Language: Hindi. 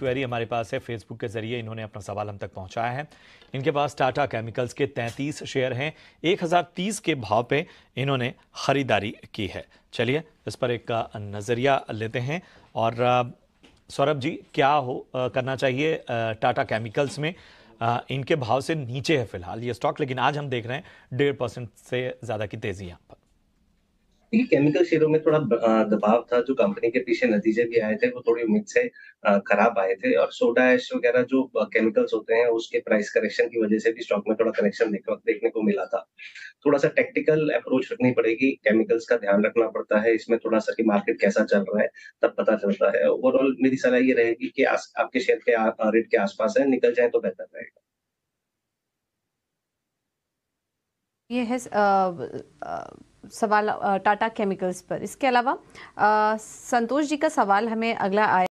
क्वेरी हमारे पास है फेसबुक के जरिए इन्होंने अपना सवाल हम तक पहुंचाया है इनके पास टाटा केमिकल्स के 33 शेयर हैं 1030 के भाव पे इन्होंने ख़रीदारी की है चलिए इस पर एक नज़रिया लेते हैं और सौरभ जी क्या हो करना चाहिए टाटा केमिकल्स में आ, इनके भाव से नीचे है फिलहाल ये स्टॉक लेकिन आज हम देख रहे हैं डेढ़ परसेंट से ज़्यादा की तेज़ियाँ देखिए केमिकल शेयरों में थोड़ा दबाव था जो कंपनी के पीछे नतीजे भी आए थे वो थोड़ी उम्मीद से खराब आए थे और सोडा एश वगैरह जो केमिकल्स होते हैं उसके प्राइस करेक्शन की वजह से भी स्टॉक में थोड़ा करेक्शन देखने को मिला था थोड़ा सा टेक्टिकल अप्रोच रखनी पड़ेगी केमिकल्स का ध्यान रखना पड़ता है इसमें थोड़ा सा कि मार्केट कैसा चल रहा है तब पता चलता है ओवरऑल मेरी सलाह ये रहेगी कि आपके शेयर के रेट के आसपास है निकल जाए तो बेहतर रहेगा ये है सवाल टाटा केमिकल्स पर इसके अलावा संतोष जी का सवाल हमें अगला आया